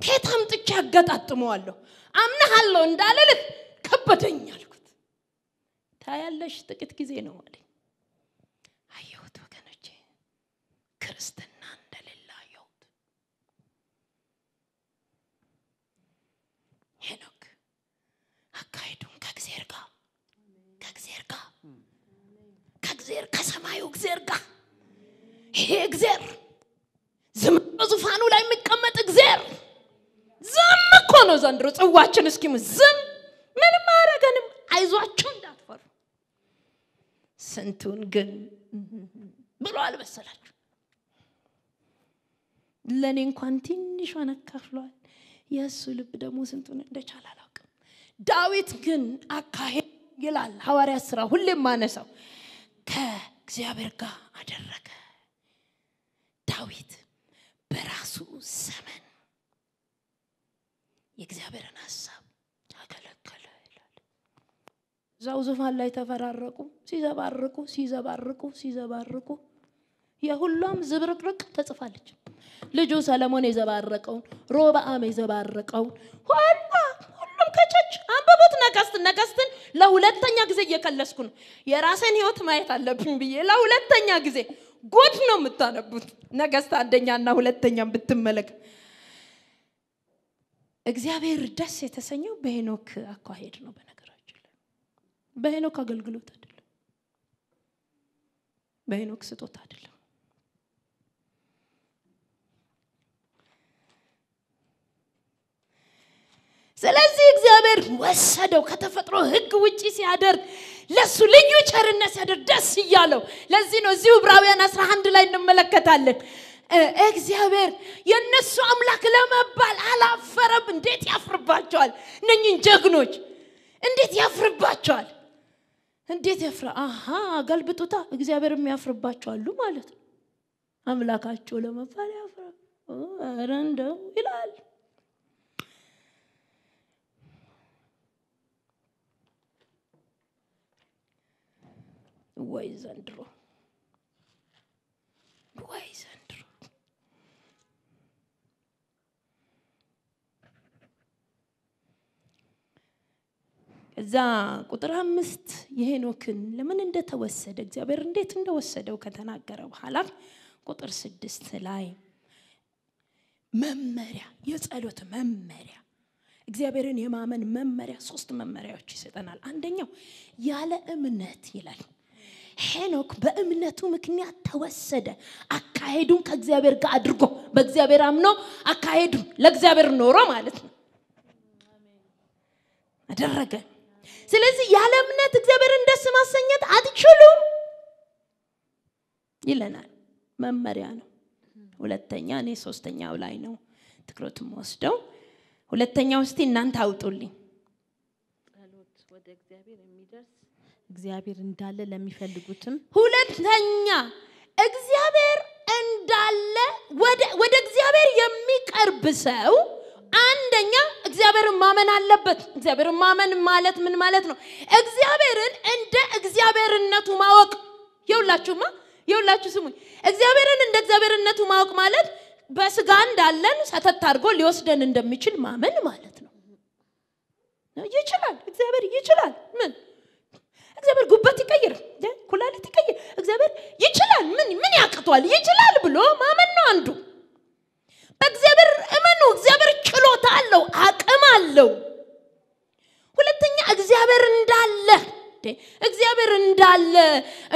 ጥቻ አምጥቼ አገጣጥመዋለሁ? አምናሃለሁ እንዳልልህ ከበደኝ አልኩት። ታያለሽ ጥቂት ጊዜ ነው አለኝ። አየሁት ወገኖቼ ክርስትና ሄኖክ አካሄዱን ከእግዜር ጋር ከእግዜር ጋር ከእግዜር ከሰማዩ እግዜር ጋር ይሄ እግዜር ዝም በዙፋኑ ላይ የሚቀመጥ እግዜር ዝም እኮ ነው ዘንድሮ ጽዋችን እስኪም ዝም ምንም አረገንም አይዟችሁ እንዳትፈሩ ስንቱን ግን ብሎ አልመሰላችሁ ለእኔ እንኳን ትንሿን አካፍሏል የእሱ ልብ ደግሞ ስንቱን እንደቻል አላውቅም። ዳዊት ግን አካሄድ ይላል ሐዋርያ ስራ ሁሌም ማነሳው ከእግዚአብሔር ጋር አደረገ። ዳዊት በራሱ ዘመን የእግዚአብሔርን ሀሳብ አገለገለ ይላል። እዛው ዙፋን ላይ ተፈራረቁ፣ ሲዘባርቁ ሲዘባርቁ ሲዘባርቁ የሁሏም ዝብርቅርቅ ተጽፋለች። ልጁ ሰለሞን የዘባረቀውን ሮብዓም የዘባረቀውን ኋላ ሁሉም ከቸች አንበቦት ነገስት ነገስትን ለሁለተኛ ጊዜ እየከለስኩ ነው። የራሴን ህይወት ማየት አለብኝ ብዬ ለሁለተኛ ጊዜ ጉድ ነው የምታነቡት። ነገስት አንደኛና ሁለተኛ ብትመለክ እግዚአብሔር ደስ የተሰኘው በሄኖክ አካሄድ ነው። በነገራችን ላይ በሄኖክ አገልግሎት አይደለም፣ በሄኖክ ስጦታ አይደለም። ስለዚህ እግዚአብሔር ወሰደው ከተፈጥሮ ህግ ውጪ ሲያደርግ ለሱ ልዩ ቸርነት ሲያደርግ ደስ እያለው ለዚህ ነው እዚሁ ዕብራውያን 11 ላይ እንመለከታለን እግዚአብሔር የእነሱ አምላክ ለመባል አላፈረም እንዴት ያፍርባቸዋል እነኝን ጀግኖች እንዴት ያፍርባቸዋል እንዴት ያፍራ አሀ ገልብጡታ እግዚአብሔር የሚያፍርባቸዋሉ ማለት ነው አምላካቸው ለመባል ያፍራ ረንደው ይላል ወይ ዘንድሮ ወይ ዘንድሮ እዛ ቁጥር አምስት የሄኖክን ለምን እንደተወሰደ እግዚአብሔር እንዴት እንደወሰደው ከተናገረ በኋላ ቁጥር ስድስት ላይ መመሪያ የጸሎት መመሪያ እግዚአብሔርን የማመን መመሪያ ሶስት መመሪያዎች ይሰጠናል። አንደኛው ያለ እምነት ይላል። ሄኖክ በእምነቱ ምክንያት ተወሰደ አካሄዱን ከእግዚአብሔር ጋር አድርጎ በእግዚአብሔር አምኖ አካሄዱን ለእግዚአብሔር ኖሮ ማለት ነው አደረገ ስለዚህ ያለ እምነት እግዚአብሔርን ደስ ማሰኘት አትችሉም ይለናል መመሪያ ነው ሁለተኛ እኔ ሶስተኛው ላይ ነው ትኩረቱም ወስደው ሁለተኛው እስቲ እናንተ አውጡልኝ ወደ እግዚአብሔር የሚደርስ እግዚአብሔር እንዳለ ለሚፈልጉትም ሁለተኛ እግዚአብሔር እንዳለ ወደ እግዚአብሔር የሚቀርብ ሰው አንደኛ እግዚአብሔርን ማመን አለበት። እግዚአብሔርን ማመን ማለት ምን ማለት ነው? እግዚአብሔርን እንደ እግዚአብሔርነቱ ማወቅ። የሁላችሁማ የሁላችሁ ስሙኝ። እግዚአብሔርን እንደ እግዚአብሔርነቱ ማወቅ ማለት በስጋ እንዳለን ሰተት አድርጎ ሊወስደን እንደሚችል ማመን ማለት ነው። ይችላል፣ እግዚአብሔር ይችላል። ምን እግዚአብሔር ጉበት ይቀይር፣ ኩላሊት ይቀይር። እግዚአብሔር ይችላል። ምን ምን ያቅቷል? ይችላል ብሎ ማመን ነው አንዱ። በእግዚአብሔር እመኑ። እግዚአብሔር ችሎታ አለው፣ አቅም አለው። ሁለተኛ እግዚአብሔር እንዳለ እግዚአብሔር እንዳለ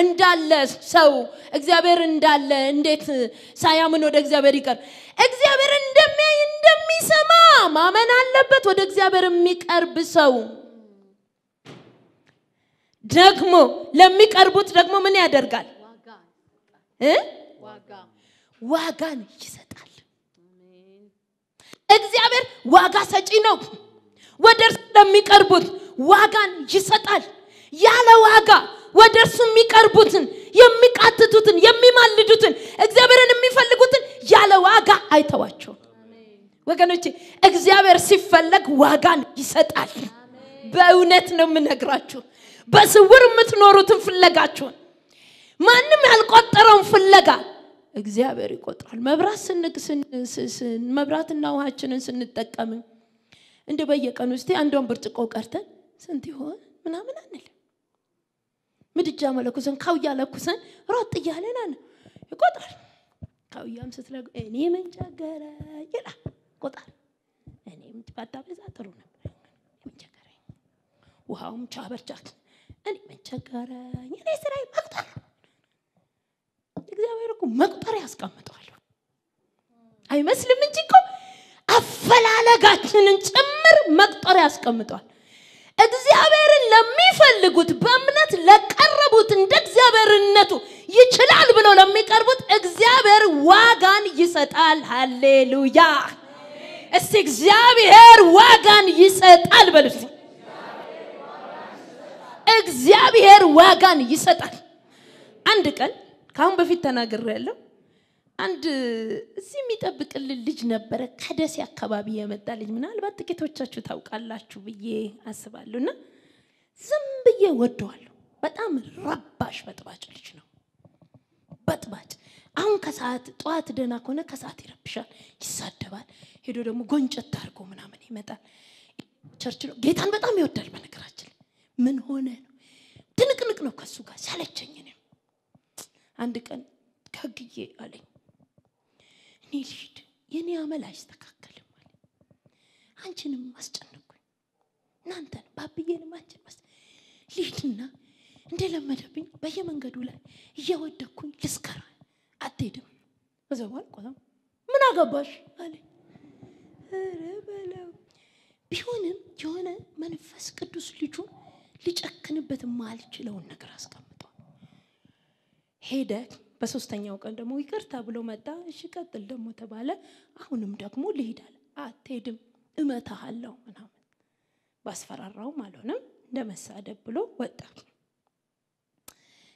እንዳለ ሰው እግዚአብሔር እንዳለ እንዴት ሳያምን ወደ እግዚአብሔር ይቀር? እግዚአብሔር እንደሚያይ እንደሚሰማ ማመን አለበት። ወደ እግዚአብሔር የሚቀርብ ሰው ደግሞ ለሚቀርቡት ደግሞ ምን ያደርጋል? ዋጋን ይሰጣል። እግዚአብሔር ዋጋ ሰጪ ነው። ወደ እርሱ ለሚቀርቡት ዋጋን ይሰጣል። ያለ ዋጋ ወደ እርሱ የሚቀርቡትን የሚቃትቱትን፣ የሚማልዱትን፣ እግዚአብሔርን የሚፈልጉትን ያለ ዋጋ አይተዋቸውም። ወገኖቼ እግዚአብሔር ሲፈለግ ዋጋን ይሰጣል። በእውነት ነው የምነግራችሁ። በስውር የምትኖሩትን ፍለጋችሁን ማንም ያልቆጠረውን ፍለጋ እግዚአብሔር ይቆጥራል። መብራት መብራትና ውሃችንን ስንጠቀም እንደ በየቀኑ ስ አንዷን ብርጭቆ ቀርተን ስንት ይሆን ምናምን አንል ምድጃ መለኩሰን ካውያ ለኩሰን ሮጥ እያለን አለ ይቆጣል ካውያም ስትለ እኔ ይላ ይቆጣል እኔ እኔም ባታበዛ ጥሩ ነበር። ውሃውም ቻበርቻት እኔ መቸገረኝ፣ እኔ ስራ መቁጠር። እግዚአብሔር እኮ መቁጠር ያስቀምጠዋል አይመስልም እንጂ እኮ አፈላለጋችንን ጭምር መቁጠር ያስቀምጠዋል። እግዚአብሔርን ለሚፈልጉት በእምነት ለቀረቡት እንደ እግዚአብሔርነቱ ይችላል ብለው ለሚቀርቡት እግዚአብሔር ዋጋን ይሰጣል። ሃሌሉያ! እስቲ እግዚአብሔር ዋጋን ይሰጣል በልሲ እግዚአብሔር ዋጋን ይሰጣል። አንድ ቀን ከአሁን በፊት ተናግሬ ያለው አንድ እዚህ የሚጠብቅልን ልጅ ነበረ፣ ከደሴ አካባቢ የመጣ ልጅ። ምናልባት ጥቂቶቻችሁ ታውቃላችሁ ብዬ አስባለሁ። እና ዝም ብዬ ወደዋለሁ። በጣም ረባሽ በጥባጭ ልጅ ነው። በጥባጭ አሁን ከሰዓት ጠዋት ደና ከሆነ ከሰዓት ይረብሻል፣ ይሳደባል። ሄዶ ደግሞ ጎንጨት አድርጎ ምናምን ይመጣል። ቸርች ነው። ጌታን በጣም ይወዳል በነገራችን ምን ሆነ ነው ትንቅንቅ ነው ከሱ ጋር ሰለቸኝ ነው አንድ ቀን ከግዬ አለኝ እኔ ልሂድ የእኔ አመል አይስተካከልም አለ አንቺንም አስጨነኩኝ እናንተን ባብዬንም አንቺን ማስ ልሂድና እንደለመደብኝ በየመንገዱ ላይ እያወደኩኝ ልስከራ አትሄድም እዘባል ቆም ምን አገባሽ አለ ቢሆንም የሆነ መንፈስ ቅዱስ ልጁን ሊጨክንበት ማልችለውን ነገር አስቀምጧል። ሄደ። በሶስተኛው ቀን ደግሞ ይቅርታ ብሎ መጣ። እሺ ቀጥል ደግሞ ተባለ። አሁንም ደግሞ ልሄዳል አትሄድም፣ እመታሃለሁ ምናምን ባስፈራራውም አልሆነም። እንደ መሳደብ ብሎ ወጣ።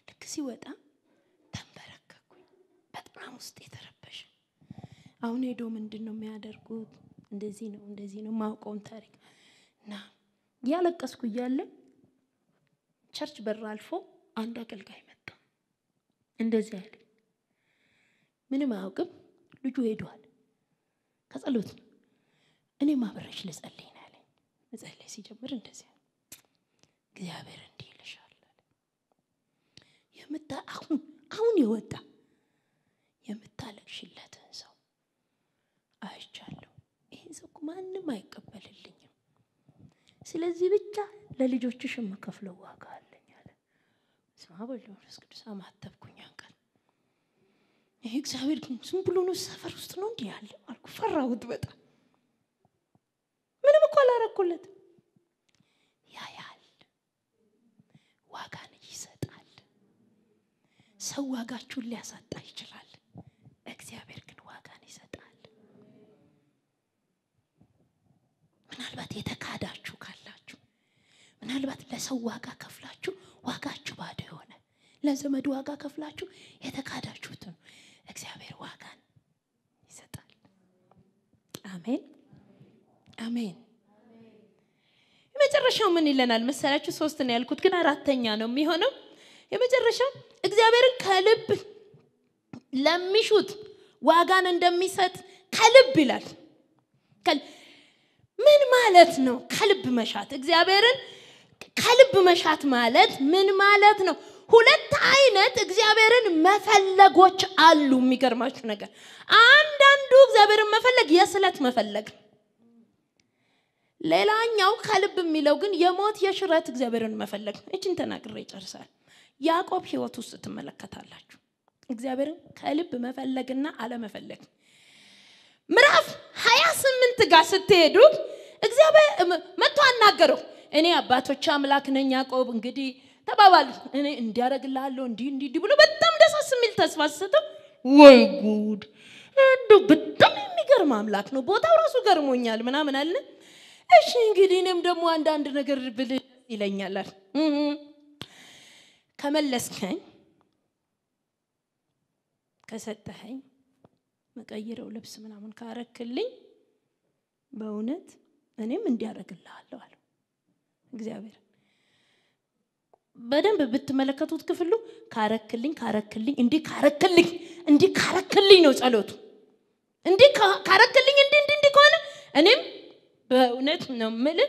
ልክ ሲወጣ ተንበረከኩኝ። በጣም ውስጥ የተረበሸ አሁን ሄዶ ምንድን ነው የሚያደርጉት? እንደዚህ ነው እንደዚህ ነው ማውቀውን ታሪክ እና እያለቀስኩ እያለን ቸርች በር አልፎ አንድ አገልጋይ መጣ። እንደዚህ ያለ ምንም አያውቅም ልጁ ሄዷል። ከጸሎት ነው እኔም አብሬሽ ልጸልይ ነው ያለኝ። መጸለይ ሲጀምር እንደዚህ እግዚአብሔር እንዲህ ይልሻል የምታ አሁን አሁን የወጣ የምታለቅሽለትን ሰው አይቻለሁ። ይህን ሰው ማንም አይቀበልልኝም። ስለዚህ ብቻ ለልጆችሽ የምከፍለው ዋጋ አለኝ አለ። ስማ በል ቅዱስ አማተብኩኛ። አንቀል ይህ እግዚአብሔር ዝም ብሎ ነው ሰፈር ውስጥ ነው እንዲህ ያለ አልኩ። ፈራሁት በጣም ምንም እኮ አላረኩለት። ያያል፣ ዋጋን ይሰጣል። ሰው ዋጋችሁን ሊያሳጣ ይችላል። እግዚአብሔር ግን ዋጋን ይሰጣል። ምናልባት የተካዳችሁ ካለ ምናልባት ለሰው ዋጋ ከፍላችሁ ዋጋችሁ ባዶ የሆነ ለዘመድ ዋጋ ከፍላችሁ የተካዳችሁትን እግዚአብሔር ዋጋን ይሰጣል። አሜን አሜን። የመጨረሻው ምን ይለናል መሰላችሁ? ሶስት ነው ያልኩት፣ ግን አራተኛ ነው የሚሆነው። የመጨረሻው እግዚአብሔርን ከልብ ለሚሹት ዋጋን እንደሚሰጥ ከልብ ይላል። ምን ማለት ነው? ከልብ መሻት እግዚአብሔርን ከልብ መሻት ማለት ምን ማለት ነው? ሁለት አይነት እግዚአብሔርን መፈለጎች አሉ። የሚገርማችሁ ነገር አንዳንዱ እግዚአብሔርን መፈለግ የስለት መፈለግ፣ ሌላኛው ከልብ የሚለው ግን የሞት የሽረት እግዚአብሔርን መፈለግ እችን ተናግሬ ይጨርሳል። ያዕቆብ ህይወት ውስጥ ትመለከታላችሁ እግዚአብሔርን ከልብ መፈለግና አለመፈለግ ምዕራፍ ሀያ ስምንት ጋር ስትሄዱ እግዚአብሔር መጥቶ አናገረው። እኔ አባቶች አምላክ ነኝ ያቆብ እንግዲህ ተባባል እኔ እንዲያደረግላለሁ እንዲ እንዲ ብሎ በጣም ደሳስ የሚል ተስፋ ሰጠው ወይ ጉድ እንዶ በጣም የሚገርም አምላክ ነው ቦታው ራሱ ገርሞኛል ምናምን አለ እሺ እንግዲህ እኔም ደግሞ አንዳንድ ነገር ብል ይለኛላል ከመለስከኝ ከሰጠኸኝ መቀይረው ልብስ ምናምን ካረክልኝ በእውነት እኔም እንዲያደረግልሃለሁ እግዚአብሔር በደንብ ብትመለከቱት ክፍሉ ካረክልኝ ካረክልኝ እንዲህ ካረክልኝ እንዲህ ካረክልኝ ነው ጸሎቱ እንዲህ ካረክልኝ እንዲህ እንዲህ እንዲህ ከሆነ እኔም በእውነት ነው ምል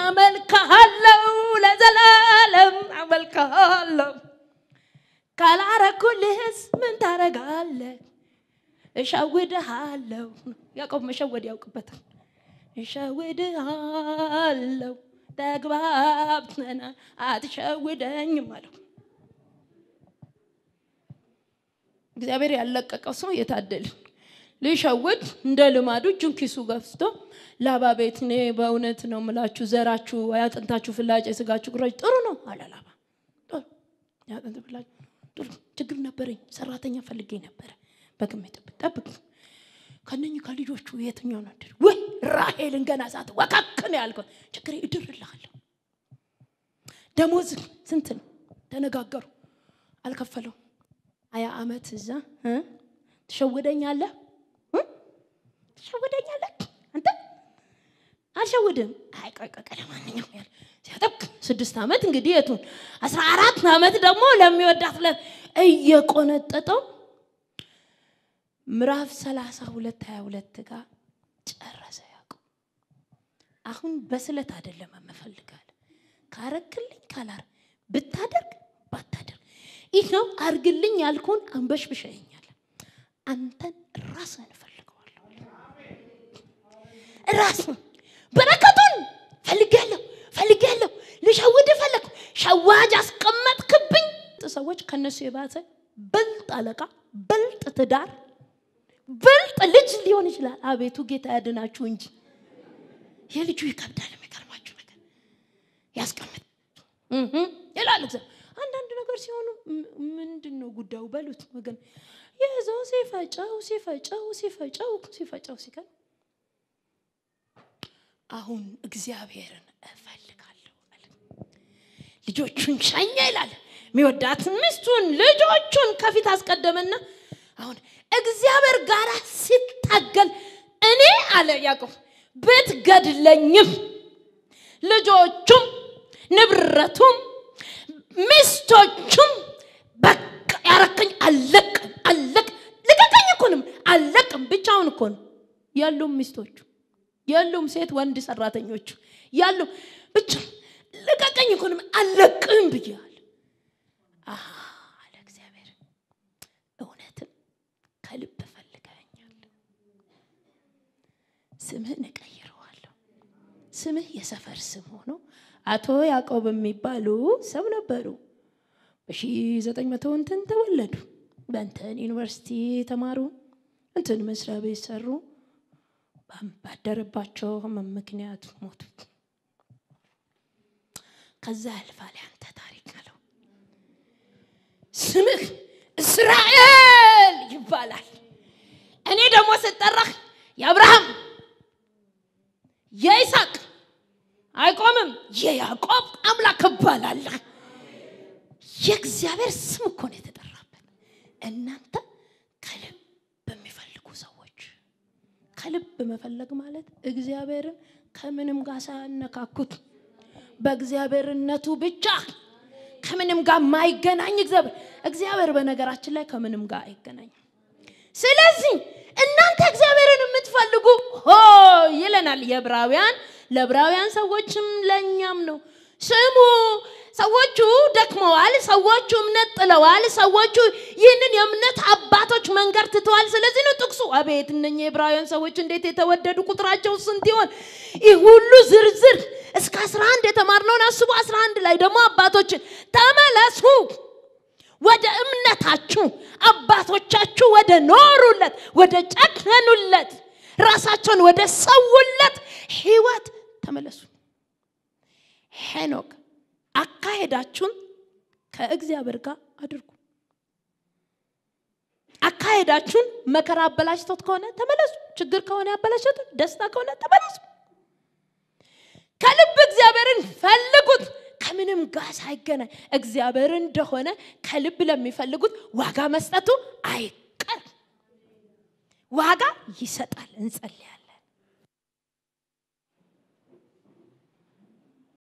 አመልክሃለሁ ለዘላለም አመልክሃለሁ ካላረኩልህስ ምን ታረጋለህ እሸውድሃለሁ ያዕቆብ መሸወድ ያውቅበታል እሸውድሃለሁ ተግባብተን አትሸውደኝም አለው። እግዚአብሔር ያለቀቀው ሰው የታደል ሊሸውድ እንደ ልማዱ እጁን ኪሱ ገፍቶ ላባ ቤት እኔ በእውነት ነው ምላችሁ ዘራችሁ አጥንታችሁ ፍላጭ የስጋችሁ ቁራጭ ጥሩ ነው አለ ላባ። ጥሩ ችግር ነበረኝ፣ ሰራተኛ ፈልጌ ነበረ። በግሜ ጠብቅ ከነኝ ከልጆቹ የትኛው ነው ድር ወይ ራሄልን ገና ሳት ወካክን ያልከው ችግሬ እድር ደሞዝ ስንት ነው? ተነጋገሩ። አልከፈለው ሀያ አመት እዛ ትሸውደኛለህ ትሸውደኛለህ አንተ አልሸውድም። አይ ቆይ ቆይ ለማንኛውም ያለ ሲያጠብቅ ስድስት አመት እንግዲህ የቱን አስራ አራት አመት ደግሞ ለሚወዳት ለ እየቆነጠጠው ምዕራፍ 32 22 ጋር ጨረሰ ያቁ አሁን በስለት አይደለም መፈልጋል ካረክልኝ ካላር ብታደርግ ባታደርግ ይህ ነው አርግልኝ ያልኩን አንበሽብሸኛል። አንተን ራስን እፈልገዋለሁ። ራስ በረከቱን ፈልጋለሁ ፈልጋለሁ። ልሸውድ ፈለግ ሸዋጅ አስቀመጥክብኝ። ሰዎች ከነሱ የባሰ በልጥ አለቃ፣ በልጥ ትዳር ብልጥ ልጅ ሊሆን ይችላል። አቤቱ ጌታ ያድናችሁ እንጂ የልጁ ይከብዳል። የሚገርማችሁ ነገር ያስቀምጥ ይላል አንዳንድ ነገር ሲሆኑ ምንድን ነው ጉዳዩ በሉት ወገን። የዛው ሲፈጨው ሲፈጨው ሲፈጨው ሲፈጨው ሲገል አሁን እግዚአብሔርን እፈልጋለሁ አለ። ልጆቹን ሸኘ ይላል። የሚወዳትን ሚስቱን ልጆቹን ከፊት አስቀደመና አሁን እግዚአብሔር ጋር ሲታገል እኔ አለ ያዕቆብ ብትገድለኝም ልጆቹም ንብረቱም ሚስቶቹም በቃ ያረከኝ አለቅ አለቅ ልቀቀኝ እኮንም አለቅም ብቻውን እኮን ያሉም ሚስቶቹ ያሉም ሴት ወንድ ሰራተኞቹ ያሉ ብቻ ልቀቀኝ እኮ አለቅም ብያል ስምህን እቀይረዋለሁ። ስምህ የሰፈር ስም ሆኖ አቶ ያዕቆብ የሚባሉ ሰው ነበሩ። በሺህ ዘጠኝ መቶ እንትን ተወለዱ። በእንትን ዩኒቨርሲቲ ተማሩ። እንትን መስሪያ ቤት ሰሩ። ባደረባቸው ምክንያት ሞቱ። ከዛ ያልፋል ያንተ ታሪክ አለው። ስምህ እስራኤል ይባላል። እኔ ደግሞ ስጠራህ የአብርሃም የይስሐቅ አይቆምም፣ የያዕቆብ አምላክ እባላለሁ። የእግዚአብሔር ስም እኮ ነው የተጠራበት። እናንተ ከልብ በሚፈልጉ ሰዎች ከልብ መፈለግ ማለት እግዚአብሔርን ከምንም ጋር ሳያነካኩት በእግዚአብሔርነቱ ብቻ ከምንም ጋር ማይገናኝ እግዚአብሔር እግዚአብሔር በነገራችን ላይ ከምንም ጋር አይገናኝም። ስለዚህ እናንተ እግዚአብሔር ስትፈልጉ ሆ ይለናል። የብራውያን ለብራውያን ሰዎችም ለእኛም ነው። ስሙ ሰዎቹ ደክመዋል። ሰዎቹ እምነት ጥለዋል። ሰዎቹ ይህንን የእምነት አባቶች መንገድ ትተዋል። ስለዚህ ነው ጥቅሱ። አቤት እነኚህ የብራውያን ሰዎች እንዴት የተወደዱ! ቁጥራቸው ስንት ይሆን? ይህ ሁሉ ዝርዝር እስከ 11 አንድ የተማርነውን አስቡ። 11 ላይ ደግሞ አባቶችን ተመለሱ ወደ እምነታችሁ አባቶቻችሁ ወደ ኖሩለት ወደ ጨከኑለት ራሳቸውን ወደ ሰውለት ህይወት ተመለሱ ሄኖክ አካሄዳችሁን ከእግዚአብሔር ጋር አድርጉ አካሄዳችሁን መከራ አበላሽቶት ከሆነ ተመለሱ ችግር ከሆነ ያበላሸቱ ደስታ ከሆነ ተመለሱ ከልብ እግዚአብሔርን ፈልጉት ከምንም ጋር ሳይገናኝ እግዚአብሔር እንደሆነ ከልብ ለሚፈልጉት ዋጋ መስጠቱ አይቀርም ዋጋ ይሰጣል። እንጸልያለን።